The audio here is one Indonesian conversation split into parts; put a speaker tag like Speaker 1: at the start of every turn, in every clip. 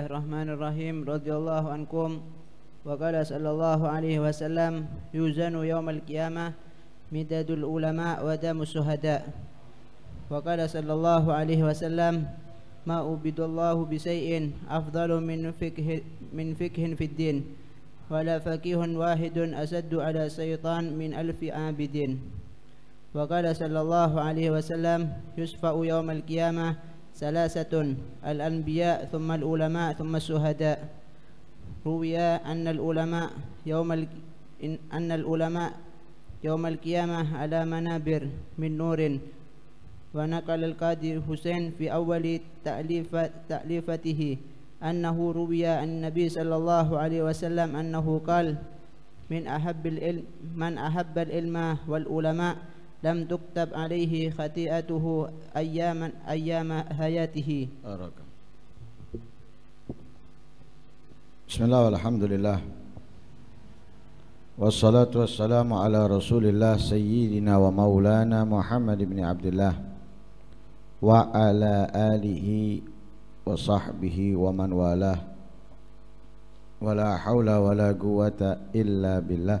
Speaker 1: الله الرحمن الرحيم رضي الله عنكم وقال صلى الله عليه وسلم يوزن يوم القيامة مداد العلماء ودم الشهداء وقال صلى الله عليه وسلم ما أبد الله بشيء أفضل من فقه, من فقه في الدين ولا فقيه واحد أسد على شيطان من ألف عابد وقال صلى الله عليه وسلم يشفع يوم القيامة ثلاثة الأنبياء ثم العلماء ثم الشهداء روي أن العلماء يوم ال... أن العلماء يوم القيامة على منابر من نور ونقل القاضي حسين في أول تأليف تأليفته أنه روي عن النبي صلى الله عليه وسلم أنه قال من أحب العلم من أحب العلم والعلماء لم تكتب عليه خطيئته أيام أيام حياته بسم
Speaker 2: الله والحمد لله والصلاة والسلام على رسول الله سيدنا ومولانا محمد بن عبد الله وعلى آله وصحبه ومن والاه ولا حول ولا قوة إلا بالله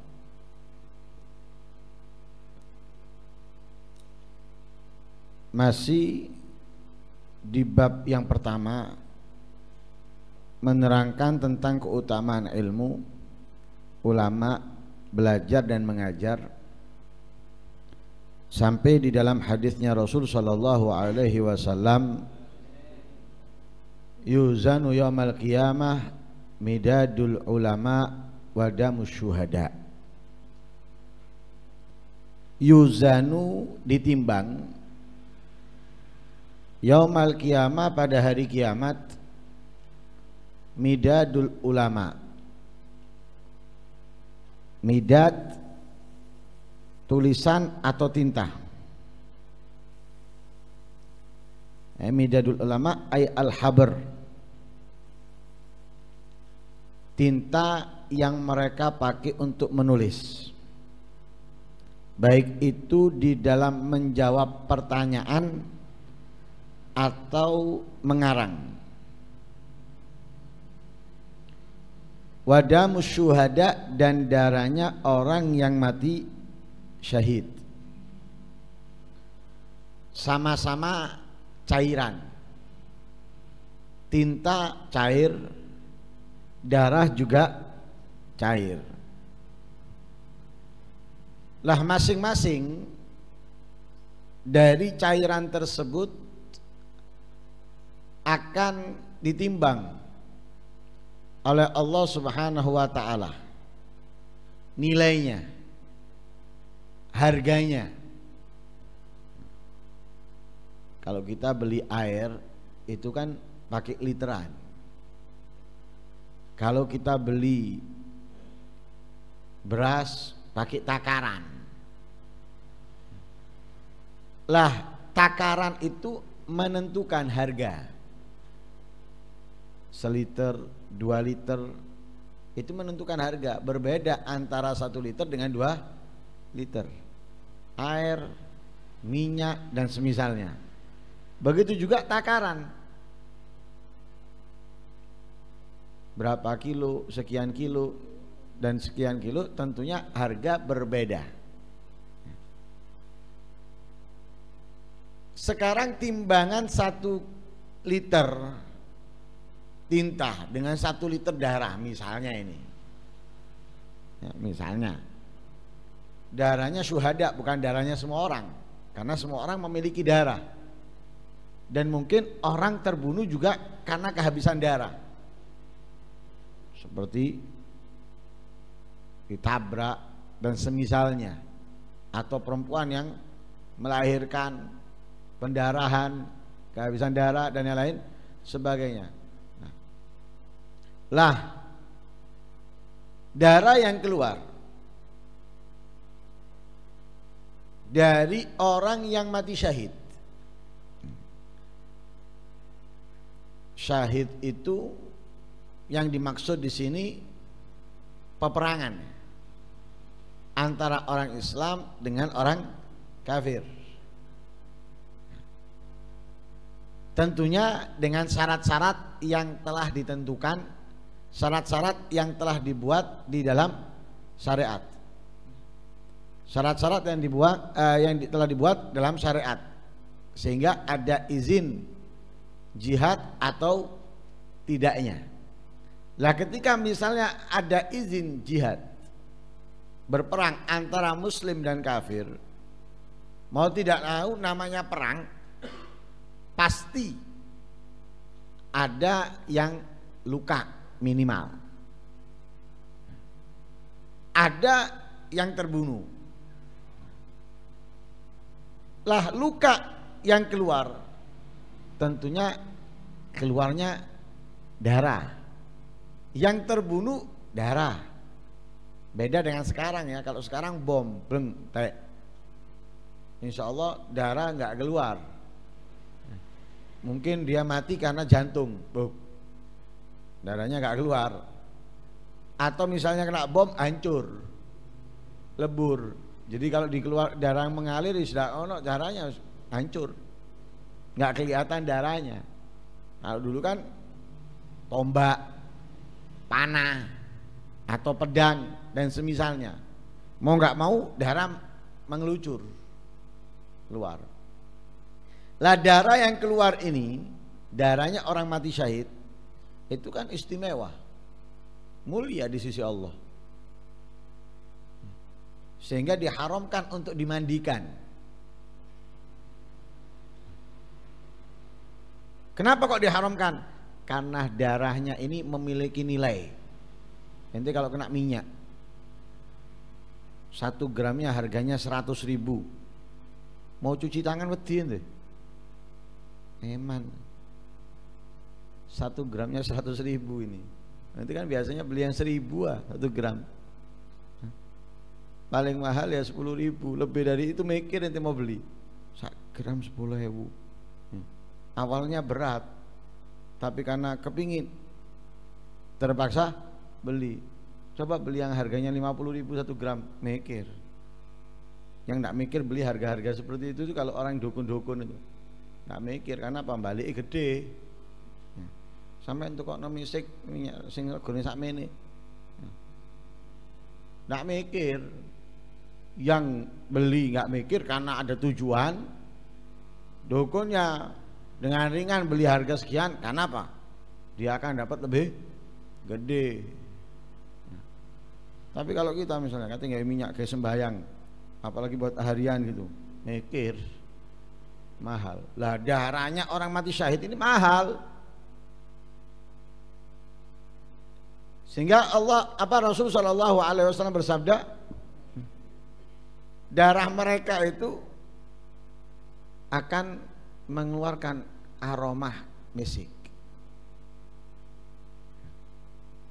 Speaker 2: masih di bab yang pertama menerangkan tentang keutamaan ilmu ulama belajar dan mengajar sampai di dalam hadisnya Rasul sallallahu alaihi wasallam yuzanu yaumil qiyamah midadul ulama wa damus syuhada yuzanu ditimbang Yaumal kiamah pada hari kiamat Midadul ulama Midad Tulisan atau tinta eh, Midadul ulama ay al-habar Tinta yang mereka pakai untuk menulis Baik itu di dalam menjawab pertanyaan atau mengarang. wadamu syuhada dan darahnya orang yang mati syahid. Sama-sama cairan. Tinta cair, darah juga cair. Lah masing-masing dari cairan tersebut akan ditimbang oleh Allah Subhanahu wa taala nilainya harganya kalau kita beli air itu kan pakai literan kalau kita beli beras pakai takaran lah takaran itu menentukan harga seliter, dua liter itu menentukan harga berbeda antara satu liter dengan dua liter air, minyak dan semisalnya begitu juga takaran berapa kilo, sekian kilo dan sekian kilo tentunya harga berbeda sekarang timbangan satu liter tinta dengan satu liter darah misalnya ini ya, misalnya darahnya syuhada bukan darahnya semua orang karena semua orang memiliki darah dan mungkin orang terbunuh juga karena kehabisan darah seperti ditabrak dan semisalnya atau perempuan yang melahirkan pendarahan kehabisan darah dan yang lain sebagainya lah, darah yang keluar dari orang yang mati syahid. Syahid itu yang dimaksud di sini peperangan antara orang Islam dengan orang kafir. Tentunya dengan syarat-syarat yang telah ditentukan syarat-syarat yang telah dibuat di dalam syariat. Syarat-syarat yang dibuat eh, yang telah dibuat dalam syariat sehingga ada izin jihad atau tidaknya. Lah ketika misalnya ada izin jihad berperang antara muslim dan kafir mau tidak tahu namanya perang pasti ada yang luka minimal. Ada yang terbunuh. Lah luka yang keluar tentunya keluarnya darah. Yang terbunuh darah. Beda dengan sekarang ya. Kalau sekarang bom, bleng, tek. Insya Allah darah nggak keluar. Mungkin dia mati karena jantung darahnya nggak keluar atau misalnya kena bom hancur lebur jadi kalau dikeluar darah mengalir ya sudah ono oh darahnya hancur nggak kelihatan darahnya kalau dulu kan tombak panah atau pedang dan semisalnya mau nggak mau darah mengelucur keluar lah darah yang keluar ini darahnya orang mati syahid itu kan istimewa mulia di sisi Allah sehingga diharamkan untuk dimandikan kenapa kok diharamkan karena darahnya ini memiliki nilai nanti kalau kena minyak satu gramnya harganya 100 ribu mau cuci tangan wedi ente eman satu gramnya seratus ribu ini nanti kan biasanya beli yang seribu ah satu gram paling mahal ya sepuluh ribu lebih dari itu mikir nanti mau beli satu gram sepuluh ribu awalnya berat tapi karena kepingin terpaksa beli coba beli yang harganya lima puluh ribu satu gram mikir yang tidak mikir beli harga-harga seperti itu, itu kalau orang dukun-dukun itu tidak mikir karena pembalik gede sampai untuk kok misik minyak sing sak meni, nggak mikir yang beli nggak mikir karena ada tujuan dukunnya dengan ringan beli harga sekian karena apa dia akan dapat lebih gede tapi kalau kita misalnya kata nggak minyak kayak sembahyang, apalagi buat harian gitu mikir mahal lah darahnya orang mati syahid ini mahal Sehingga Allah apa Rasul Shallallahu Alaihi Wasallam bersabda, darah mereka itu akan mengeluarkan aroma misik.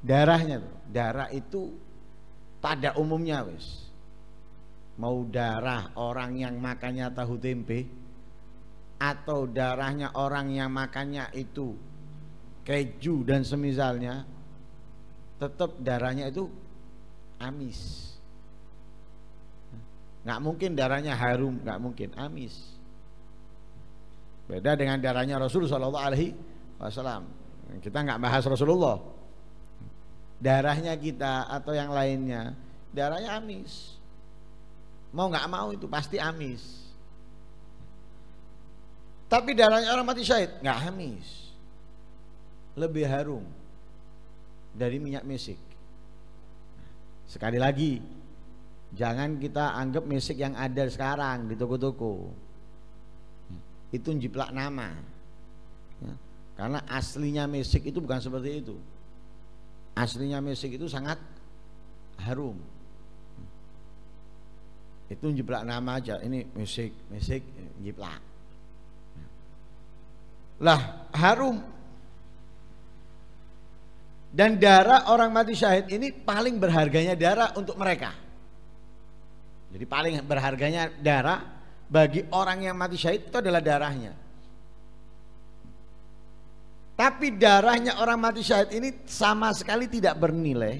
Speaker 2: Darahnya, darah itu pada umumnya wis. Mau darah orang yang makannya tahu tempe atau darahnya orang yang makannya itu keju dan semisalnya tetap darahnya itu amis nggak mungkin darahnya harum nggak mungkin amis beda dengan darahnya Rasulullah Shallallahu Alaihi Wasallam kita nggak bahas Rasulullah darahnya kita atau yang lainnya darahnya amis mau nggak mau itu pasti amis tapi darahnya orang mati syahid nggak amis lebih harum dari minyak mesik Sekali lagi, jangan kita anggap mesik yang ada sekarang di toko-toko. Itu jiplak nama. Ya, karena aslinya mesik itu bukan seperti itu. Aslinya mesik itu sangat harum. Itu jiplak nama aja. Ini mesik mesik jiplak. Lah, harum dan darah orang mati syahid ini paling berharganya darah untuk mereka. Jadi paling berharganya darah bagi orang yang mati syahid itu adalah darahnya. Tapi darahnya orang mati syahid ini sama sekali tidak bernilai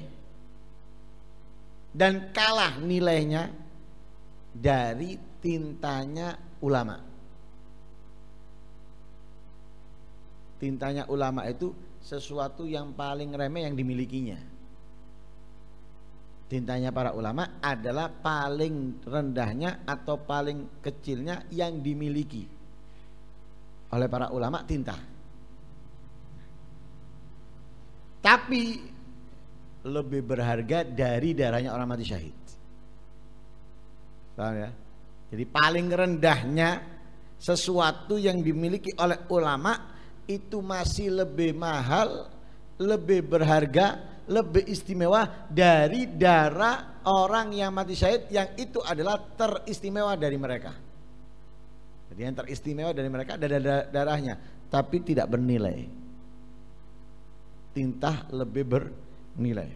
Speaker 2: dan kalah nilainya dari tintanya ulama. Tintanya ulama itu sesuatu yang paling remeh yang dimilikinya tintanya para ulama adalah paling rendahnya atau paling kecilnya yang dimiliki oleh para ulama tinta. Tapi lebih berharga dari darahnya orang mati syahid. Paham ya? Jadi paling rendahnya sesuatu yang dimiliki oleh ulama itu masih lebih mahal, lebih berharga, lebih istimewa dari darah orang yang mati syahid yang itu adalah teristimewa dari mereka. Jadi yang teristimewa dari mereka ada darahnya, tapi tidak bernilai. Tinta lebih bernilai.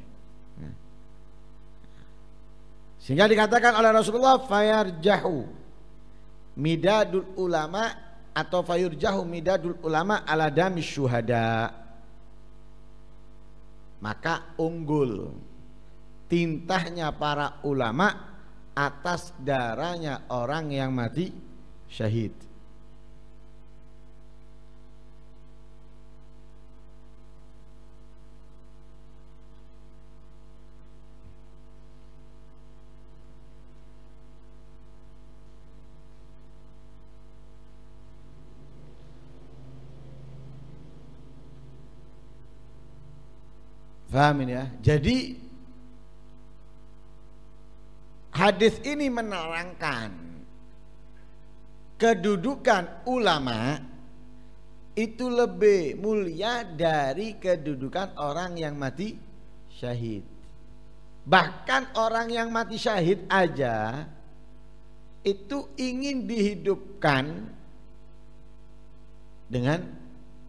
Speaker 2: Ya. Sehingga dikatakan oleh Rasulullah fayarjahu midadul ulama atau fayurjahu midadul ulama ala damis syuhada maka unggul tintahnya para ulama atas darahnya orang yang mati syahid Fahamin ya. Jadi hadis ini menerangkan kedudukan ulama itu lebih mulia dari kedudukan orang yang mati syahid. Bahkan orang yang mati syahid aja itu ingin dihidupkan dengan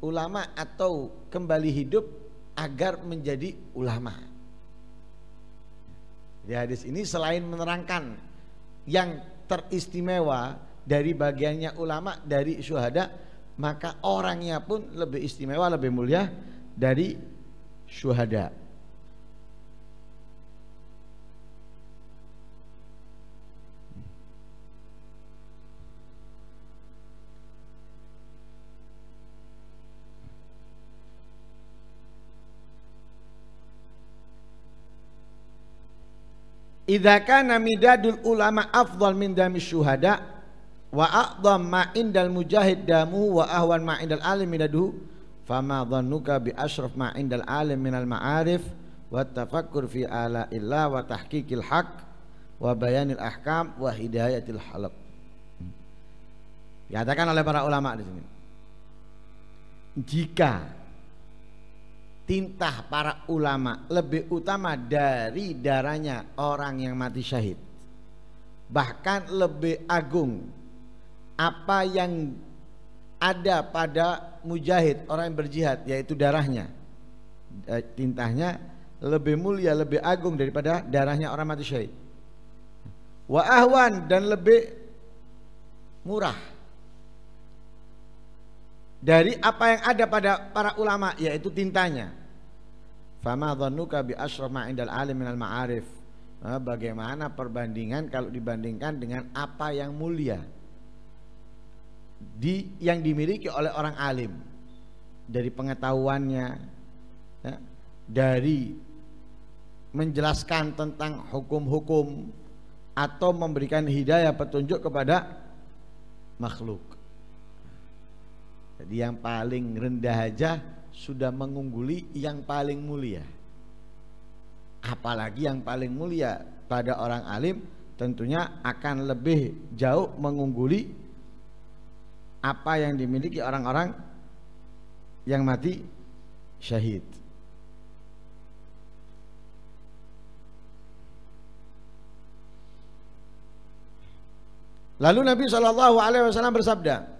Speaker 2: ulama atau kembali hidup agar menjadi ulama. Di hadis ini selain menerangkan yang teristimewa dari bagiannya ulama dari syuhada, maka orangnya pun lebih istimewa, lebih mulia dari syuhada. Idza kana midadul ulama afdal min dami syuhada wa aqdam ma indal mujahid damu wa ahwan ma indal alim midadu fama dhannuka bi ashraf ma indal alim minal ma'arif wa tafakkur fi ala illa wa tahqiqil haq wa bayanil ahkam wa hidayatil halaq. Dikatakan oleh para ulama di sini. Jika tintah para ulama lebih utama dari darahnya orang yang mati syahid bahkan lebih agung apa yang ada pada mujahid orang yang berjihad yaitu darahnya eh, tintahnya lebih mulia lebih agung daripada darahnya orang mati syahid wa ahwan dan lebih murah dari apa yang ada pada para ulama yaitu tintanya. Fama dhannuka bi ma indal alim minal ma'arif. bagaimana perbandingan kalau dibandingkan dengan apa yang mulia di yang dimiliki oleh orang alim dari pengetahuannya ya, dari menjelaskan tentang hukum-hukum atau memberikan hidayah petunjuk kepada makhluk jadi yang paling rendah aja sudah mengungguli yang paling mulia. Apalagi yang paling mulia pada orang alim tentunya akan lebih jauh mengungguli apa yang dimiliki orang-orang yang mati syahid. Lalu Nabi Shallallahu Alaihi Wasallam bersabda,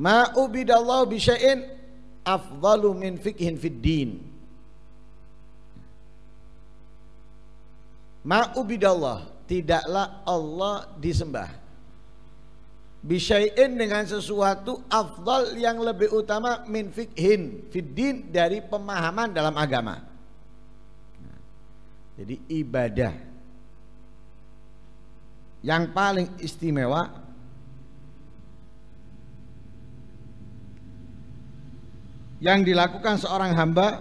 Speaker 2: ma'ubidallahu bisya'in afdalu min fikhin fid din. Ma tidaklah Allah disembah. Bisyain dengan sesuatu afdal yang lebih utama min fikhin fiddin dari pemahaman dalam agama. jadi ibadah yang paling istimewa yang dilakukan seorang hamba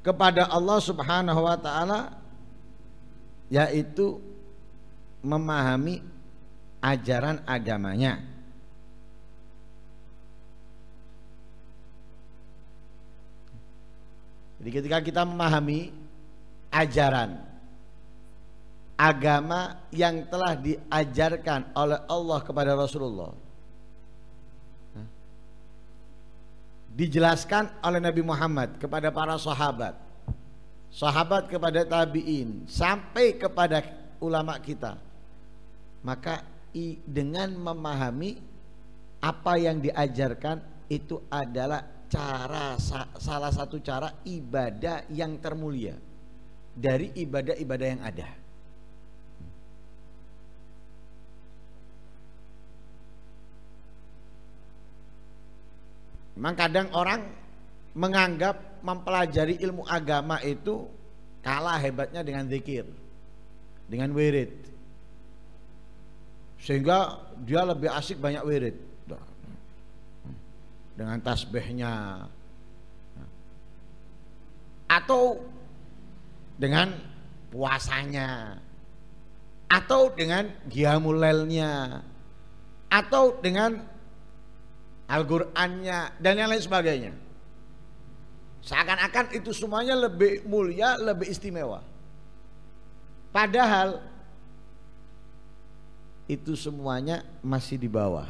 Speaker 2: kepada Allah Subhanahu wa taala yaitu memahami ajaran agamanya. Jadi ketika kita memahami ajaran agama yang telah diajarkan oleh Allah kepada Rasulullah dijelaskan oleh Nabi Muhammad kepada para sahabat sahabat kepada tabiin sampai kepada ulama kita maka dengan memahami apa yang diajarkan itu adalah cara salah satu cara ibadah yang termulia dari ibadah-ibadah yang ada. Memang kadang orang menganggap mempelajari ilmu agama itu kalah hebatnya dengan zikir, dengan wirid. Sehingga dia lebih asik banyak wirid. Dengan tasbihnya. Atau dengan puasanya. Atau dengan giamulelnya. Atau dengan Al-Qur'annya dan yang lain sebagainya. Seakan-akan itu semuanya lebih mulia, lebih istimewa. Padahal itu semuanya masih di bawah.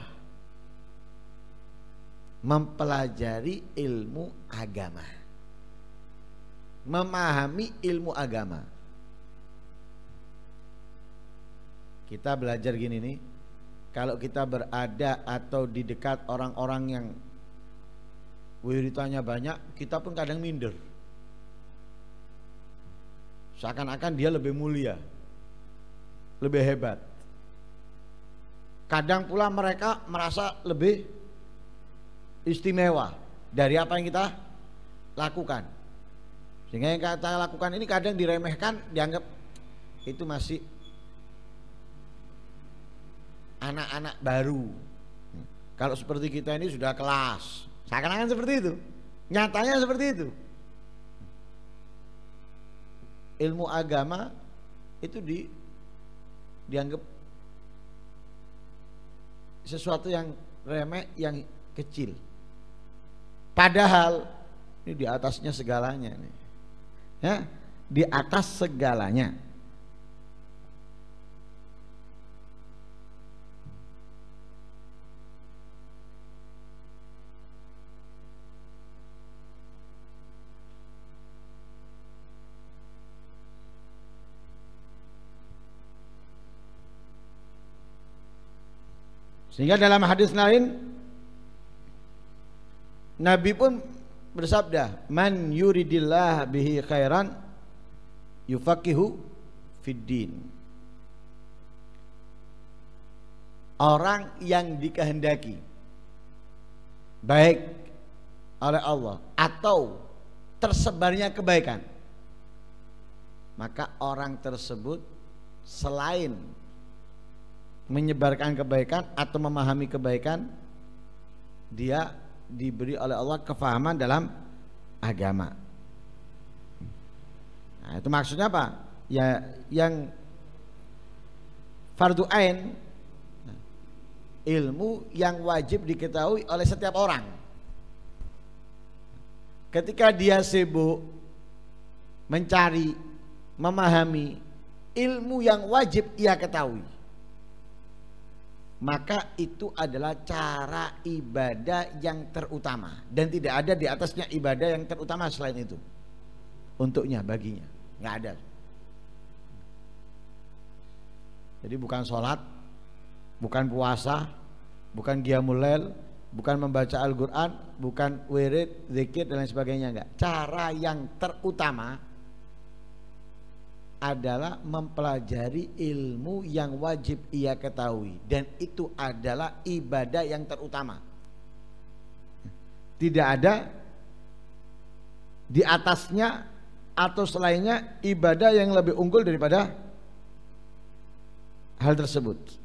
Speaker 2: Mempelajari ilmu agama. Memahami ilmu agama. Kita belajar gini nih, kalau kita berada atau di dekat orang-orang yang wiritanya banyak, kita pun kadang minder. Seakan-akan dia lebih mulia, lebih hebat. Kadang pula mereka merasa lebih istimewa dari apa yang kita lakukan. Sehingga yang kita lakukan ini kadang diremehkan, dianggap itu masih anak-anak baru. Kalau seperti kita ini sudah kelas, seakan-akan seperti itu. Nyatanya seperti itu. Ilmu agama itu di dianggap sesuatu yang remeh, yang kecil. Padahal ini di atasnya segalanya nih. Ya, di atas segalanya. Sehingga dalam hadis lain Nabi pun bersabda, "Man yuridillah bihi khairan yufaqihu fid Orang yang dikehendaki baik oleh Allah atau tersebarnya kebaikan, maka orang tersebut selain menyebarkan kebaikan atau memahami kebaikan dia diberi oleh Allah kefahaman dalam agama. Nah, itu maksudnya apa? Ya yang fardu ain ilmu yang wajib diketahui oleh setiap orang. Ketika dia sibuk mencari, memahami ilmu yang wajib ia ketahui maka itu adalah cara ibadah yang terutama dan tidak ada di atasnya ibadah yang terutama selain itu untuknya baginya nggak ada jadi bukan sholat bukan puasa bukan giamulail bukan membaca Al-Quran bukan wirid zikir dan lain sebagainya enggak cara yang terutama adalah mempelajari ilmu yang wajib ia ketahui dan itu adalah ibadah yang terutama. Tidak ada di atasnya atau selainnya ibadah yang lebih unggul daripada hal tersebut.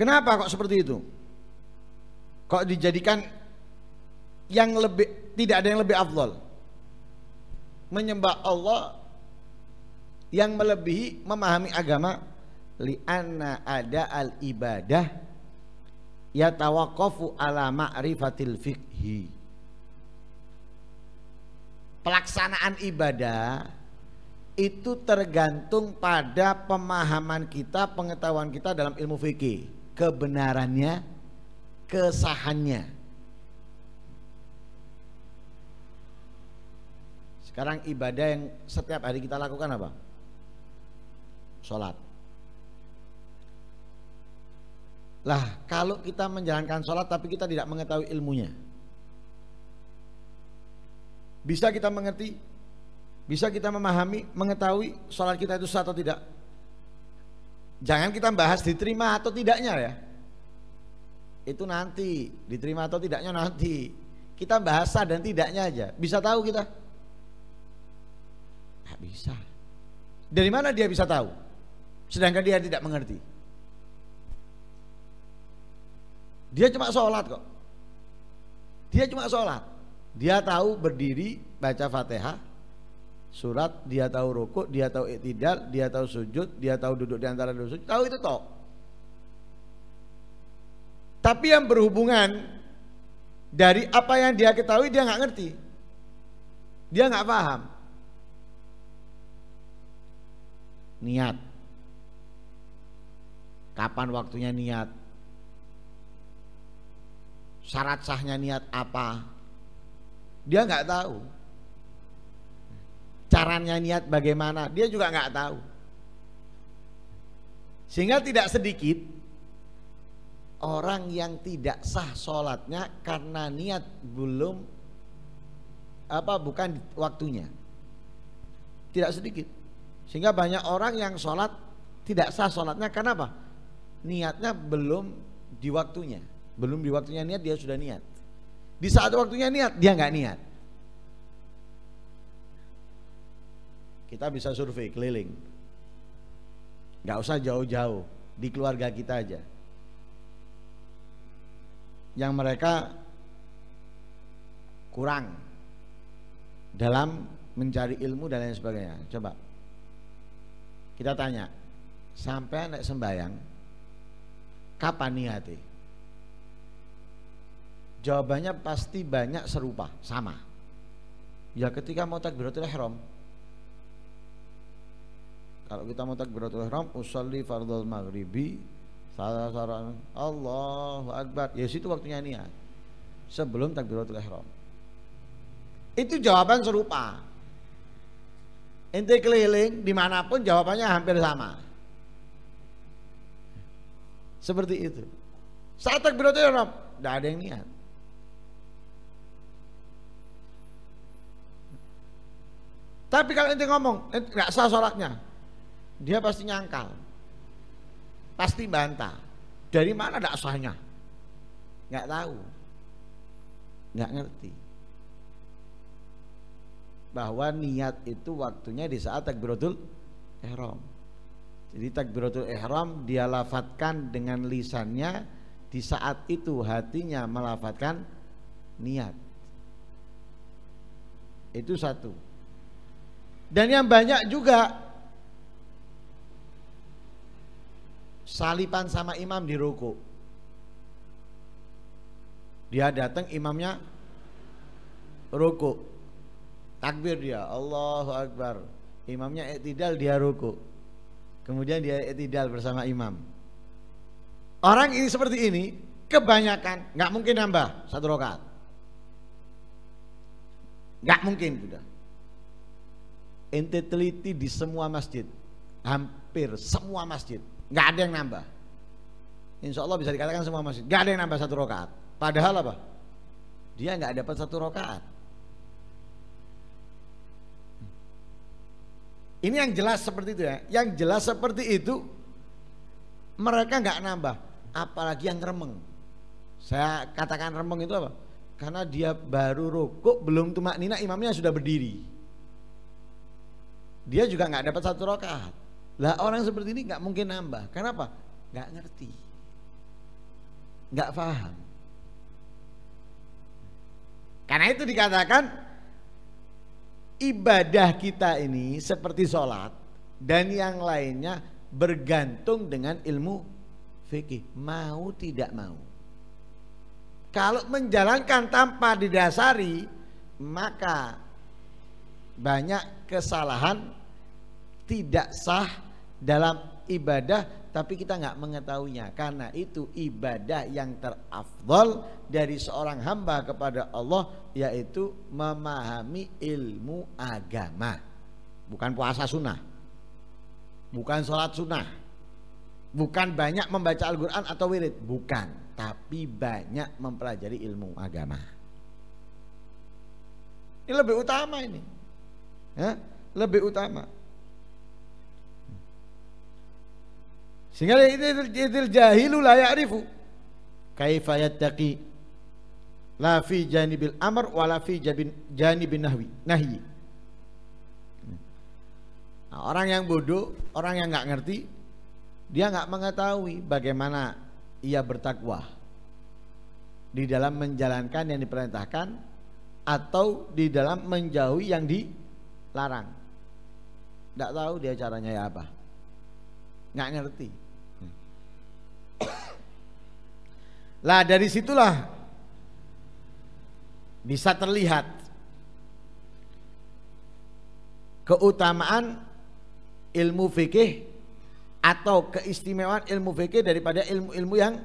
Speaker 2: Kenapa kok seperti itu? Kok dijadikan yang lebih tidak ada yang lebih afdol? Menyembah Allah yang melebihi memahami agama li'anna ada al ibadah yatawaqafu ala ma'rifatil fikhi pelaksanaan ibadah itu tergantung pada pemahaman kita, pengetahuan kita dalam ilmu fikih kebenarannya, kesahannya. Sekarang ibadah yang setiap hari kita lakukan apa? Sholat. Lah, kalau kita menjalankan sholat tapi kita tidak mengetahui ilmunya. Bisa kita mengerti? Bisa kita memahami, mengetahui sholat kita itu sah atau tidak? Jangan kita bahas diterima atau tidaknya ya. Itu nanti, diterima atau tidaknya nanti. Kita bahas dan tidaknya aja. Bisa tahu kita? Tidak bisa. Dari mana dia bisa tahu? Sedangkan dia tidak mengerti. Dia cuma sholat kok. Dia cuma sholat. Dia tahu berdiri baca fatihah, surat, dia tahu rukuk, dia tahu iktidal, dia tahu sujud, dia tahu duduk di antara dua sujud, tahu itu toh. Tapi yang berhubungan dari apa yang dia ketahui dia nggak ngerti, dia nggak paham. Niat, kapan waktunya niat, syarat sahnya niat apa, dia nggak tahu caranya niat bagaimana dia juga nggak tahu sehingga tidak sedikit orang yang tidak sah sholatnya karena niat belum apa bukan waktunya tidak sedikit sehingga banyak orang yang sholat tidak sah sholatnya karena apa niatnya belum di waktunya belum di waktunya niat dia sudah niat di saat waktunya niat dia nggak niat Kita bisa survei keliling. Nggak usah jauh-jauh, di keluarga kita aja. Yang mereka kurang dalam mencari ilmu dan lain sebagainya. Coba kita tanya, sampai naik sembayang, kapan niati? Jawabannya pasti banyak serupa, sama. Ya ketika mau takbiratul ihram, kalau kita mau takbiratul ihram usalli fardhu maghribi saran Allahu akbar ya situ waktunya niat sebelum takbiratul ihram itu jawaban serupa ente keliling dimanapun jawabannya hampir sama seperti itu saat takbiratul ihram tidak ada yang niat tapi kalau ente ngomong eh, nggak sah sholatnya dia pasti nyangkal pasti bantah dari mana tidak sahnya nggak tahu nggak ngerti bahwa niat itu waktunya di saat takbiratul ihram jadi takbiratul ihram dia lafatkan dengan lisannya di saat itu hatinya melafatkan niat itu satu dan yang banyak juga salipan sama imam di ruku dia datang imamnya ruku takbir dia Allahu Akbar imamnya etidal dia ruku kemudian dia etidal bersama imam orang ini seperti ini kebanyakan nggak mungkin nambah satu rokaat nggak mungkin sudah ente teliti di semua masjid hampir semua masjid nggak ada yang nambah. Insya Allah bisa dikatakan semua masjid nggak ada yang nambah satu rokaat. Padahal apa? Dia nggak dapat satu rokaat. Ini yang jelas seperti itu ya. Yang jelas seperti itu mereka nggak nambah, apalagi yang remeng. Saya katakan remeng itu apa? Karena dia baru rukuk belum tumak nina imamnya sudah berdiri. Dia juga nggak dapat satu rokaat. Lah orang seperti ini nggak mungkin nambah. Kenapa? Nggak ngerti, nggak paham. Karena itu dikatakan ibadah kita ini seperti sholat dan yang lainnya bergantung dengan ilmu fikih mau tidak mau. Kalau menjalankan tanpa didasari maka banyak kesalahan tidak sah dalam ibadah tapi kita nggak mengetahuinya karena itu ibadah yang terafdol dari seorang hamba kepada Allah yaitu memahami ilmu agama bukan puasa sunnah bukan sholat sunnah bukan banyak membaca Al-Quran atau wirid bukan tapi banyak mempelajari ilmu agama ini lebih utama ini ya? lebih utama Sehingga idil jahilu la ya'rifu kaifa yattaqi la fi janibil amr wa la fi janibin nahwi nahyi. Nah, orang yang bodoh, orang yang nggak ngerti, dia nggak mengetahui bagaimana ia bertakwa di dalam menjalankan yang diperintahkan atau di dalam menjauhi yang dilarang. Nggak tahu dia caranya ya apa, nggak ngerti. Lah dari situlah bisa terlihat keutamaan ilmu fikih atau keistimewaan ilmu fikih daripada ilmu-ilmu yang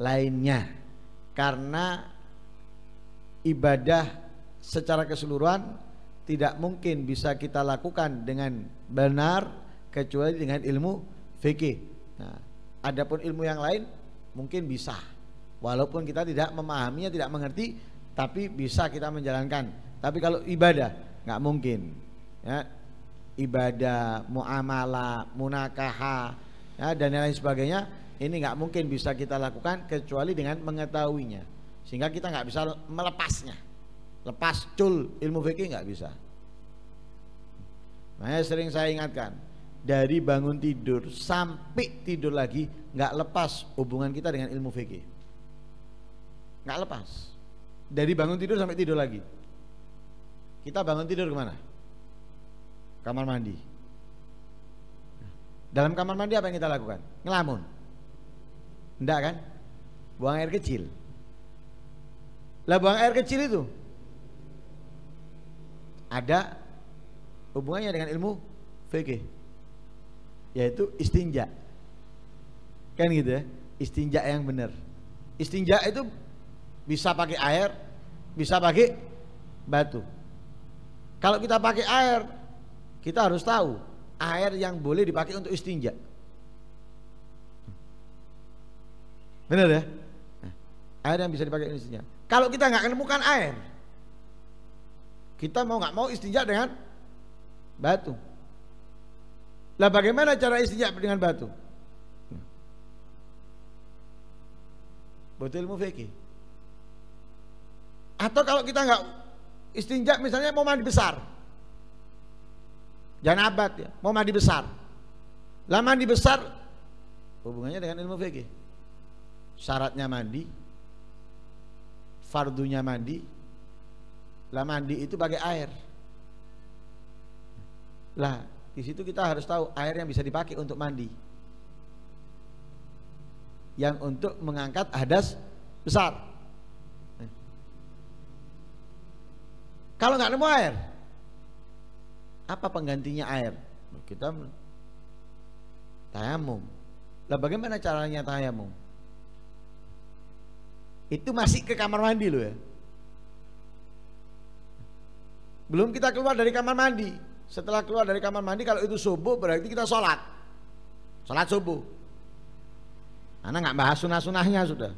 Speaker 2: lainnya karena ibadah secara keseluruhan tidak mungkin bisa kita lakukan dengan benar kecuali dengan ilmu fikih. Nah, Adapun ilmu yang lain mungkin bisa. Walaupun kita tidak memahaminya, tidak mengerti, tapi bisa kita menjalankan. Tapi kalau ibadah nggak mungkin. Ya, ibadah, muamalah, munakaha, ya, dan lain sebagainya ini nggak mungkin bisa kita lakukan kecuali dengan mengetahuinya. Sehingga kita nggak bisa melepasnya. Lepas cul ilmu fikih nggak bisa. Makanya sering saya ingatkan, dari bangun tidur sampai tidur lagi nggak lepas hubungan kita dengan ilmu fikih nggak lepas dari bangun tidur sampai tidur lagi kita bangun tidur kemana kamar mandi dalam kamar mandi apa yang kita lakukan ngelamun enggak kan buang air kecil lah buang air kecil itu ada hubungannya dengan ilmu fikih yaitu istinja. Kan gitu ya? Istinja yang benar. Istinja itu bisa pakai air, bisa pakai batu. Kalau kita pakai air, kita harus tahu air yang boleh dipakai untuk istinja. Benar ya? Air yang bisa dipakai untuk istinja. Kalau kita nggak menemukan air, kita mau nggak mau istinja dengan batu. Lah bagaimana cara istinja dengan batu? Butuh ilmu fikih. Atau kalau kita nggak istinja misalnya mau mandi besar. Jangan abad ya, mau mandi besar. Lah mandi besar hubungannya dengan ilmu fikih. Syaratnya mandi, fardunya mandi. Lah mandi itu pakai air. Lah di situ kita harus tahu air yang bisa dipakai untuk mandi. Yang untuk mengangkat hadas besar. Kalau nggak nemu air, apa penggantinya air? Kita tayamum. Lah bagaimana caranya tayamum? Itu masih ke kamar mandi loh ya. Belum kita keluar dari kamar mandi, setelah keluar dari kamar mandi kalau itu subuh berarti kita sholat. Sholat subuh. karena nggak bahas sunah-sunahnya sudah.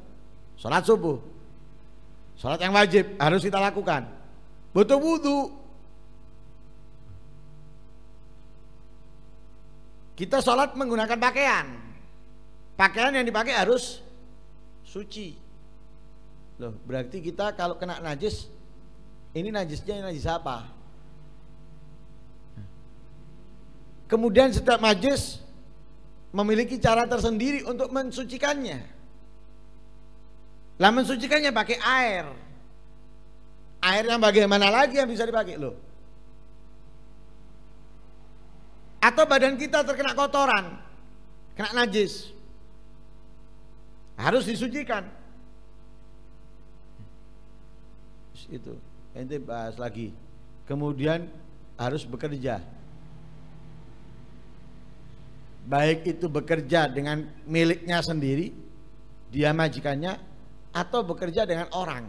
Speaker 2: Sholat subuh. Sholat yang wajib harus kita lakukan. Butuh wudhu. Kita sholat menggunakan pakaian. Pakaian yang dipakai harus suci. Loh, berarti kita kalau kena najis, ini najisnya najis apa? Kemudian setiap majlis memiliki cara tersendiri untuk mensucikannya. Lah mensucikannya pakai air. Air yang bagaimana lagi yang bisa dipakai loh? Atau badan kita terkena kotoran, kena najis. Harus disucikan. Itu. nanti bahas lagi. Kemudian harus bekerja baik itu bekerja dengan miliknya sendiri, dia majikannya, atau bekerja dengan orang.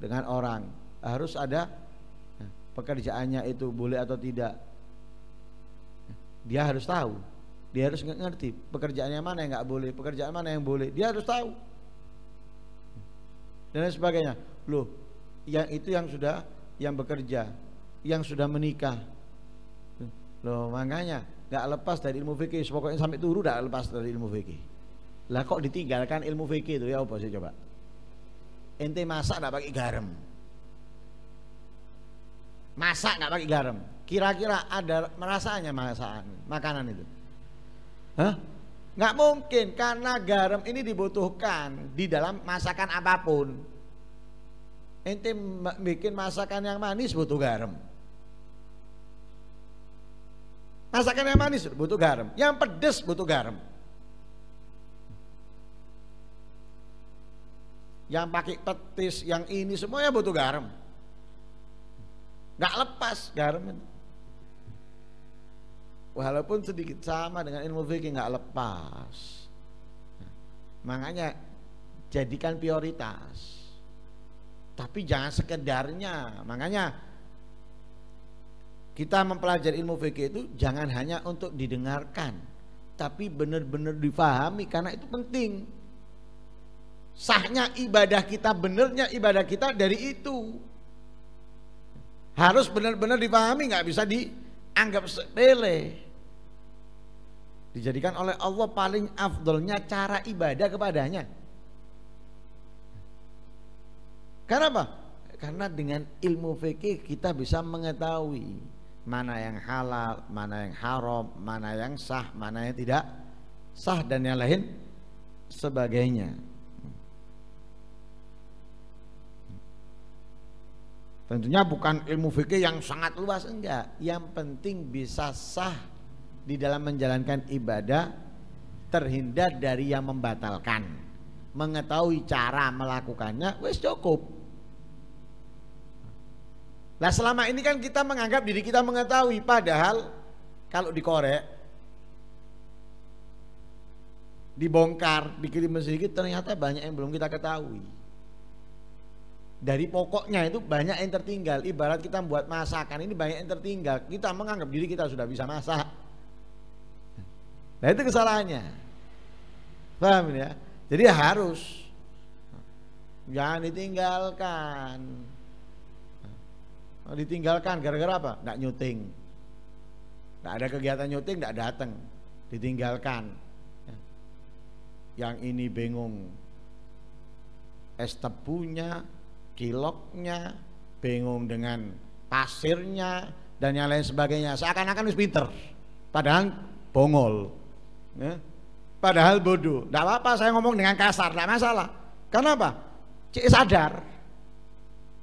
Speaker 2: Dengan orang harus ada pekerjaannya itu boleh atau tidak. Dia harus tahu, dia harus ngerti pekerjaannya mana yang nggak boleh, pekerjaan mana yang boleh, dia harus tahu dan lain sebagainya. Loh, yang itu yang sudah yang bekerja yang sudah menikah. Loh, makanya nggak lepas dari ilmu fikih, pokoknya sampai turu nggak lepas dari ilmu fikih. Lah kok ditinggalkan ilmu fikih itu ya apa sih coba? Ente masak nggak pakai garam. Masak nggak pakai garam. Kira-kira ada merasanya masakan makanan itu. Hah? Nggak mungkin karena garam ini dibutuhkan di dalam masakan apapun. Ente bikin masakan yang manis butuh garam Masakan yang manis butuh garam, yang pedes butuh garam. Yang pakai petis, yang ini semuanya butuh garam. Gak lepas garam itu. Walaupun sedikit sama dengan ilmu fikih gak lepas. makanya jadikan prioritas. Tapi jangan sekedarnya. Makanya kita mempelajari ilmu fikih itu jangan hanya untuk didengarkan, tapi benar-benar difahami karena itu penting. Sahnya ibadah kita, benernya ibadah kita dari itu. Harus benar-benar difahami, nggak bisa dianggap sepele. Dijadikan oleh Allah paling afdolnya cara ibadah kepadanya. Karena apa? Karena dengan ilmu fikih kita bisa mengetahui mana yang halal, mana yang haram, mana yang sah, mana yang tidak sah dan yang lain sebagainya. Tentunya bukan ilmu fikih yang sangat luas enggak, yang penting bisa sah di dalam menjalankan ibadah terhindar dari yang membatalkan. Mengetahui cara melakukannya wis cukup. Lah selama ini kan kita menganggap diri kita mengetahui padahal kalau dikorek dibongkar, dikirim sedikit ternyata banyak yang belum kita ketahui. Dari pokoknya itu banyak yang tertinggal. Ibarat kita buat masakan ini banyak yang tertinggal. Kita menganggap diri kita sudah bisa masak. Nah itu kesalahannya. Paham ya? Jadi harus jangan ditinggalkan ditinggalkan gara-gara apa? Nggak nyuting nggak ada kegiatan nyuting nggak datang ditinggalkan yang ini bingung es tepunya, kiloknya bingung dengan pasirnya dan yang lain sebagainya seakan-akan harus pinter padahal bongol ya. padahal bodoh tidak apa-apa saya ngomong dengan kasar tidak masalah kenapa cik sadar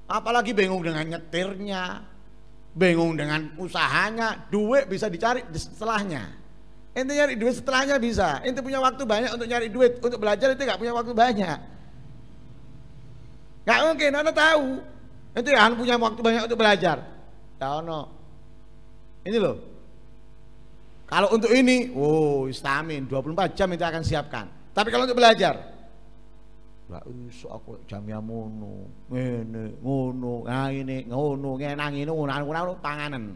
Speaker 2: apalagi bingung dengan nyetirnya, bingung dengan usahanya, duit bisa dicari setelahnya. Ente nyari duit setelahnya bisa. Ente punya waktu banyak untuk nyari duit, untuk belajar itu nggak punya waktu banyak. Gak mungkin, anda tahu. Ente ya punya waktu banyak untuk belajar. Tahu no. Ini loh. Kalau untuk ini, wow, oh, istamin 24 jam itu akan siapkan. Tapi kalau untuk belajar, lah iso aku jamia ya mono, ah, ngene, ngono, ngene, ngono, ngenang ngene, ngono panganan. Anu, anu,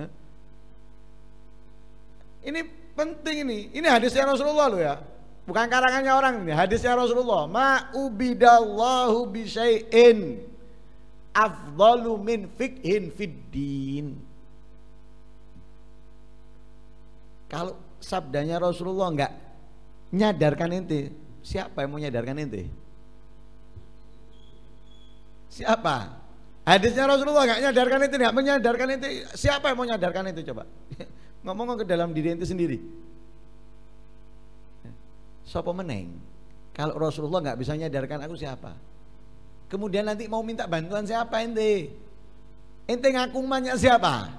Speaker 2: eh? Ini penting ini. Ini hadisnya Rasulullah loh ya. Bukan karangannya orang ini, hadisnya Rasulullah. Ma ubidallahu bisyai'in afdalu min fikhin fiddin. Kalau sabdanya Rasulullah enggak nyadarkan inti Siapa yang mau nyadarkan ente? Siapa? Hadisnya Rasulullah nggak nyadarkan ente, nggak menyadarkan ente. Siapa yang mau nyadarkan ente coba? Ngomong ke dalam diri ente sendiri. Sopo meneng. Kalau Rasulullah nggak bisa nyadarkan aku siapa? Kemudian nanti mau minta bantuan siapa ente? Ente ngaku umatnya siapa?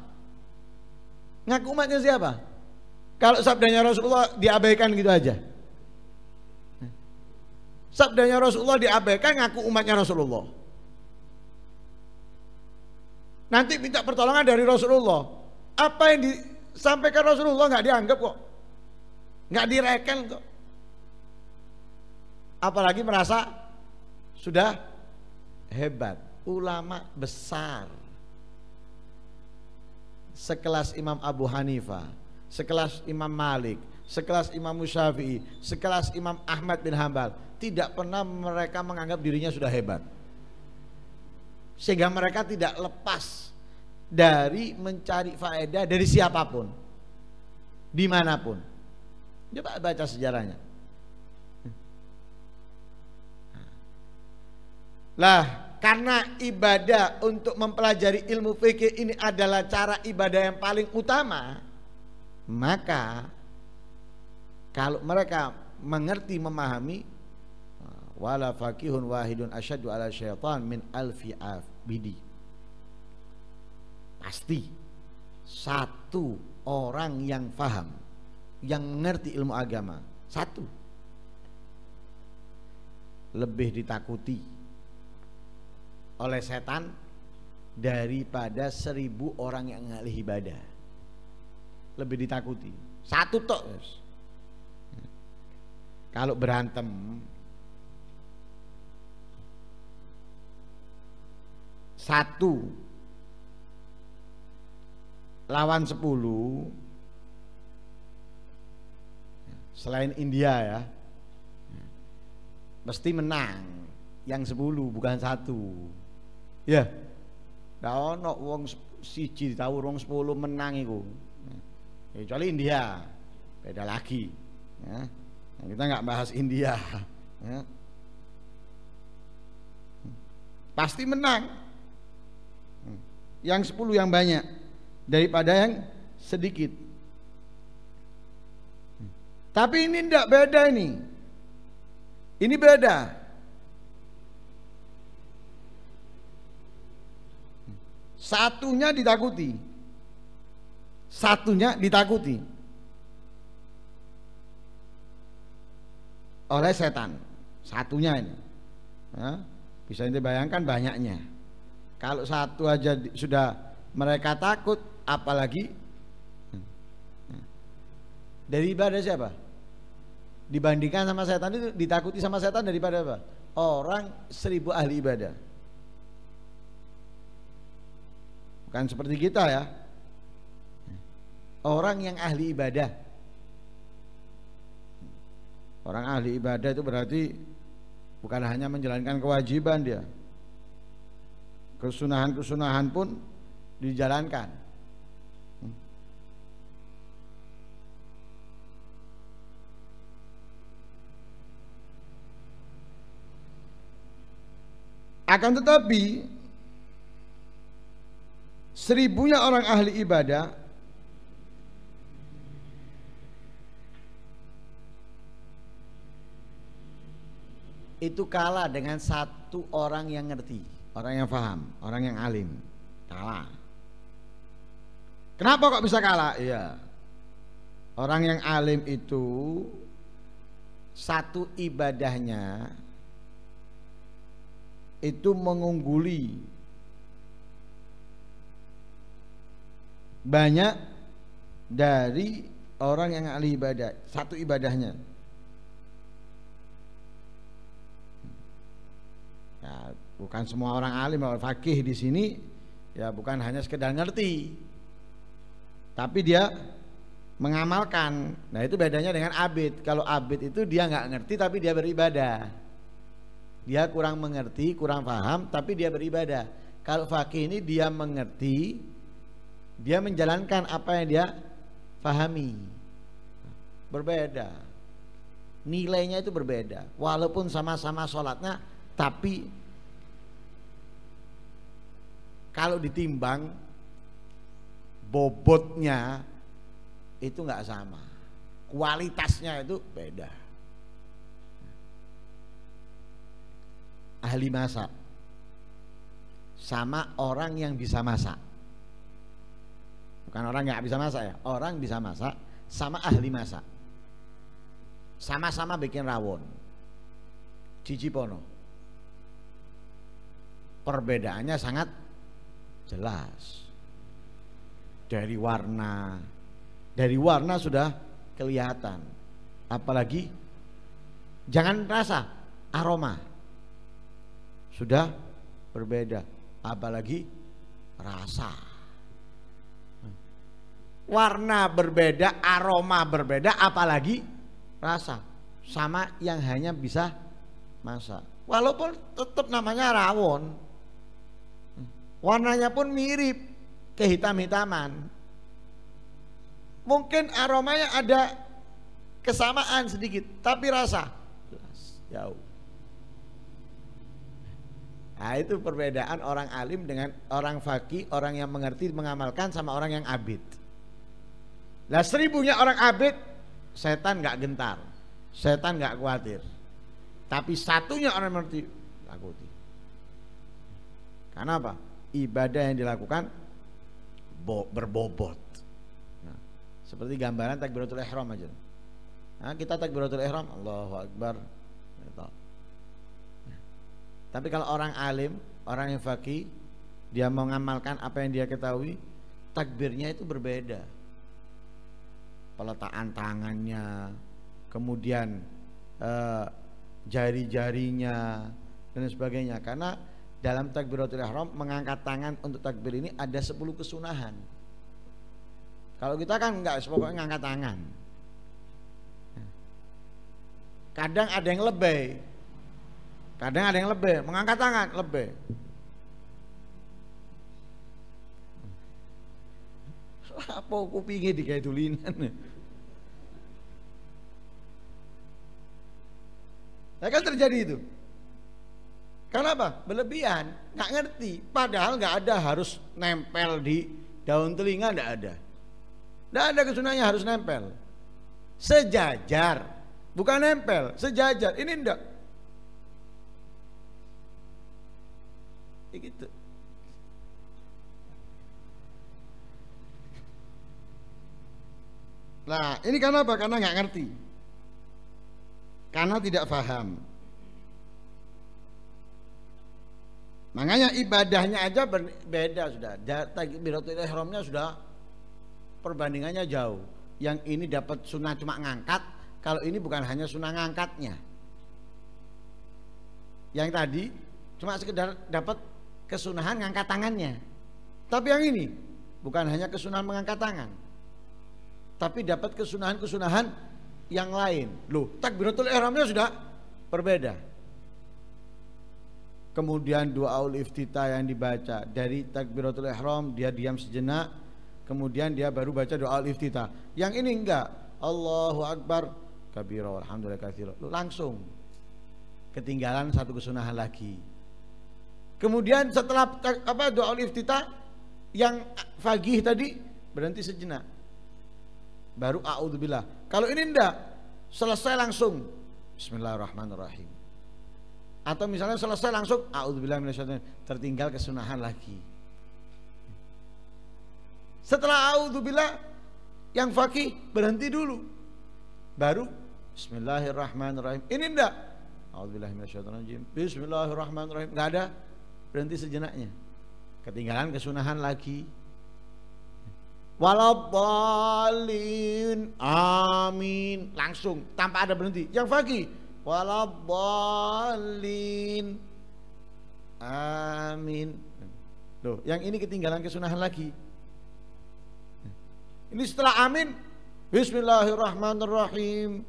Speaker 2: Ngaku umatnya siapa? Kalau sabdanya Rasulullah diabaikan gitu aja sabdanya Rasulullah diabaikan ngaku umatnya Rasulullah nanti minta pertolongan dari Rasulullah apa yang disampaikan Rasulullah nggak dianggap kok nggak direken kok apalagi merasa sudah hebat ulama besar sekelas Imam Abu Hanifah sekelas Imam Malik sekelas Imam Musyafi'i, sekelas Imam Ahmad bin Hambal, tidak pernah mereka menganggap dirinya sudah hebat. Sehingga mereka tidak lepas dari mencari faedah dari siapapun. Dimanapun. Coba baca sejarahnya. Lah, karena ibadah untuk mempelajari ilmu fikih ini adalah cara ibadah yang paling utama, maka kalau mereka mengerti memahami wala fakihun wahidun asyaddu ala syaitan min alfi abidi. Pasti satu orang yang faham yang mengerti ilmu agama satu lebih ditakuti oleh setan daripada seribu orang yang ngalih ibadah lebih ditakuti satu tok kalau berantem satu lawan sepuluh selain India ya mesti menang yang sepuluh bukan satu ya nggak ono wong siji tahu wong sepuluh menang itu ya, kecuali India beda lagi ya. Nah, kita nggak bahas India. Ya. Pasti menang. Yang 10 yang banyak daripada yang sedikit. Tapi ini tidak beda ini. Ini beda. Satunya ditakuti. Satunya ditakuti. oleh setan satunya ini ya, bisa ini bayangkan banyaknya kalau satu aja sudah mereka takut apalagi ya. dari daripada siapa dibandingkan sama setan itu ditakuti sama setan daripada apa orang seribu ahli ibadah bukan seperti kita ya orang yang ahli ibadah Orang ahli ibadah itu berarti bukan hanya menjalankan kewajiban dia. Kesunahan-kesunahan pun dijalankan. Akan tetapi seribunya orang ahli ibadah itu kalah dengan satu orang yang ngerti, orang yang paham, orang yang alim. Kalah. Kenapa kok bisa kalah? Iya. Orang yang alim itu satu ibadahnya itu mengungguli banyak dari orang yang ahli ibadah, satu ibadahnya. ya, bukan semua orang alim atau fakih di sini ya bukan hanya sekedar ngerti. Tapi dia mengamalkan. Nah, itu bedanya dengan abid. Kalau abid itu dia nggak ngerti tapi dia beribadah. Dia kurang mengerti, kurang paham tapi dia beribadah. Kalau fakih ini dia mengerti, dia menjalankan apa yang dia pahami. Berbeda. Nilainya itu berbeda. Walaupun sama-sama sholatnya tapi kalau ditimbang bobotnya itu nggak sama. Kualitasnya itu beda. Ahli masak sama orang yang bisa masak. Bukan orang nggak bisa masak ya, orang bisa masak sama ahli masak. Sama-sama bikin rawon. Cici Pono perbedaannya sangat jelas. Dari warna, dari warna sudah kelihatan. Apalagi jangan rasa aroma sudah berbeda, apalagi rasa. Warna berbeda, aroma berbeda, apalagi rasa sama yang hanya bisa masak. Walaupun tetap namanya rawon, Warnanya pun mirip kehitam-hitaman. Mungkin aromanya ada kesamaan sedikit, tapi rasa jauh. Nah, itu perbedaan orang alim dengan orang fakih, orang yang mengerti, mengamalkan sama orang yang abid. Nah seribunya orang abid, setan nggak gentar, setan nggak khawatir. Tapi satunya orang yang mengerti, takuti. Karena apa? ibadah yang dilakukan berbobot. Nah, seperti gambaran takbiratul ihram aja. Nah, kita takbiratul ihram, Allahu Akbar. Gitu. Tapi kalau orang alim, orang yang fakih, dia mengamalkan apa yang dia ketahui, takbirnya itu berbeda. Peletaan tangannya, kemudian eh, jari-jarinya dan sebagainya. Karena dalam takbiratul ihram mengangkat tangan untuk takbir ini ada 10 kesunahan. Kalau kita kan nggak pokoknya ngangkat tangan. Kadang ada yang lebay. Kadang ada yang lebay, mengangkat tangan lebay. Apa kupingnya dikai dulinan? Ya kan terjadi itu. Karena apa? Berlebihan, nggak ngerti. Padahal nggak ada harus nempel di daun telinga, nggak ada. Nggak ada kesunahnya harus nempel. Sejajar, bukan nempel, sejajar. Ini enggak. Ya gitu. Nah, ini karena apa? Karena nggak ngerti. Karena tidak paham. Makanya ibadahnya aja berbeda sudah. Takbiratul ihramnya sudah perbandingannya jauh. Yang ini dapat sunnah cuma ngangkat, kalau ini bukan hanya sunnah ngangkatnya. Yang tadi cuma sekedar dapat kesunahan ngangkat tangannya. Tapi yang ini bukan hanya kesunahan mengangkat tangan. Tapi dapat kesunahan-kesunahan yang lain. Loh, takbiratul ihramnya sudah berbeda kemudian dua ul iftitah yang dibaca dari takbiratul ihram dia diam sejenak kemudian dia baru baca doa ul iftitah yang ini enggak Allahu akbar kabira alhamdulillah katsira langsung ketinggalan satu kesunahan lagi kemudian setelah apa doa ul iftitah yang fagih tadi berhenti sejenak baru a'udzubillah kalau ini enggak selesai langsung bismillahirrahmanirrahim atau misalnya selesai langsung auzubillah minasyaitonir tertinggal kesunahan lagi setelah auzubillah yang fakih berhenti dulu baru bismillahirrahmanirrahim ini enggak auzubillah minasyaitonirrajim bismillahirrahmanirrahim enggak ada berhenti sejenaknya ketinggalan kesunahan lagi walabbalin amin langsung tanpa ada berhenti yang fakih waladhalin amin loh yang ini ketinggalan kesunahan lagi ini setelah amin bismillahirrahmanirrahim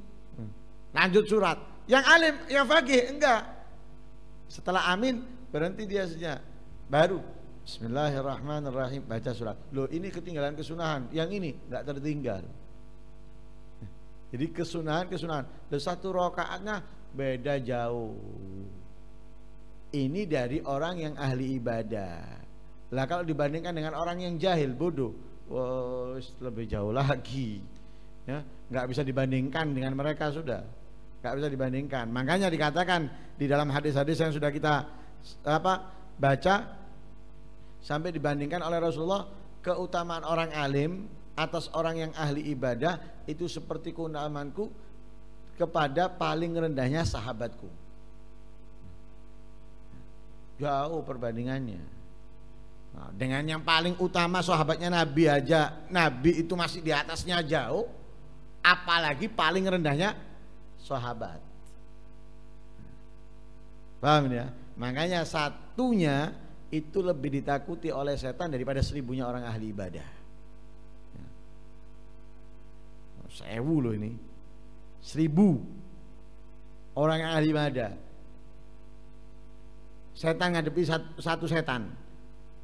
Speaker 2: lanjut surat yang alim yang fakih enggak setelah amin berhenti dia saja baru bismillahirrahmanirrahim baca surat loh ini ketinggalan kesunahan yang ini enggak tertinggal jadi kesunahan-kesunahan. satu rokaatnya beda jauh. Ini dari orang yang ahli ibadah. Lah kalau dibandingkan dengan orang yang jahil, bodoh, wah lebih jauh lagi. Ya, nggak bisa dibandingkan dengan mereka sudah. Nggak bisa dibandingkan. Makanya dikatakan di dalam hadis-hadis yang sudah kita apa baca sampai dibandingkan oleh Rasulullah keutamaan orang alim atas orang yang ahli ibadah itu seperti keundamanku kepada paling rendahnya sahabatku. Jauh perbandingannya. Nah, dengan yang paling utama sahabatnya Nabi aja, Nabi itu masih di atasnya jauh, apalagi paling rendahnya sahabat. Paham ya? Makanya satunya itu lebih ditakuti oleh setan daripada seribunya orang ahli ibadah. sewu loh ini seribu orang ahli ibadah setan ngadepi satu, satu setan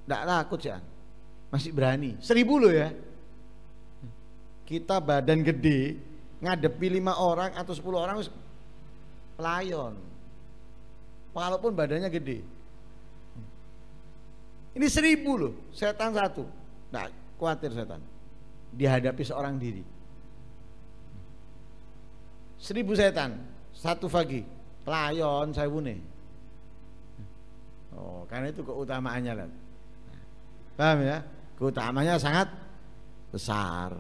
Speaker 2: tidak takut ya masih berani seribu loh ya kita badan gede ngadepi lima orang atau sepuluh orang pelayon walaupun badannya gede ini seribu loh setan satu tidak khawatir setan dihadapi seorang diri seribu setan satu pagi pelayon saya bune oh karena itu keutamaannya lah paham ya keutamanya sangat besar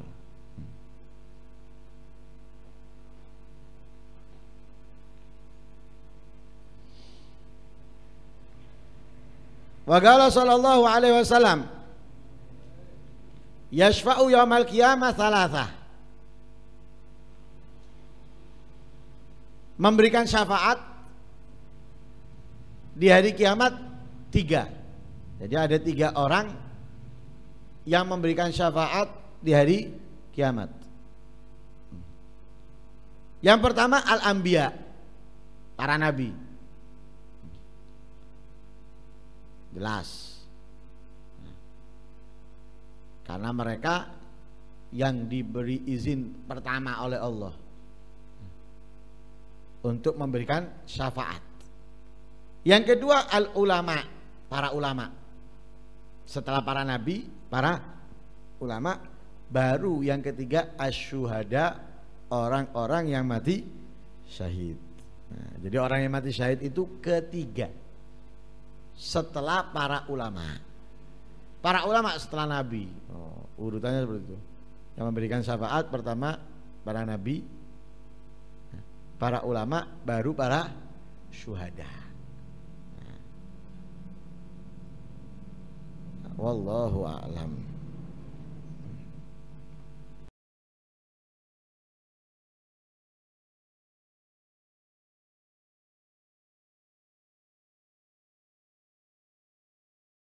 Speaker 2: Wagala sallallahu alaihi wasallam Yashfa'u yawmal qiyamah thalathah memberikan syafaat di hari kiamat tiga. Jadi ada tiga orang yang memberikan syafaat di hari kiamat. Yang pertama al ambia para nabi. Jelas. Karena mereka yang diberi izin pertama oleh Allah untuk memberikan syafaat. Yang kedua al ulama, para ulama. Setelah para nabi, para ulama baru yang ketiga asyuhada orang-orang yang mati syahid. Nah, jadi orang yang mati syahid itu ketiga setelah para ulama. Para ulama setelah nabi. Oh, urutannya seperti itu. Yang memberikan syafaat pertama para nabi, para ulama baru para syuhada wallahu a'lam